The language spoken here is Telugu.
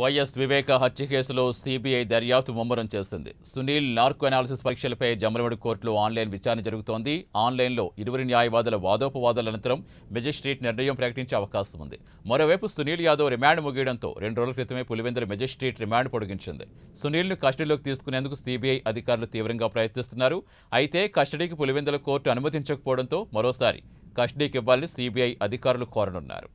వైఎస్ వివేక హత్య కేసులో సీబీఐ దర్యాప్తు ముమ్మరం చేస్తుంది సునీల్ నార్కో అనాలిసిస్ పరీక్షలపై జమ్మలవాడి కోర్టులో ఆన్లైన్ విచారణ జరుగుతోంది ఆన్లైన్లో ఇరువురి న్యాయవాదుల వాదోపవాదాల అనంతరం మెజిస్ట్రేట్ నిర్ణయం ప్రకటించే అవకాశం ఉంది మరోవైపు సునీల్ యాదవ్ రిమాండ్ ముగియడంతో రెండు రోజుల క్రితమే పులివెందుల మెజిస్ట్రేట్ రిమాండ్ పొడిగించింది సునీల్ను కస్టడీలోకి తీసుకునేందుకు సిబిఐ అధికారులు తీవ్రంగా ప్రయత్నిస్తున్నారు అయితే కస్టడీకి పులివెందుల కోర్టు అనుమతించకపోవడంతో మరోసారి కస్టడీకి ఇవ్వాలని సీబీఐ అధికారులు కోరనున్నారు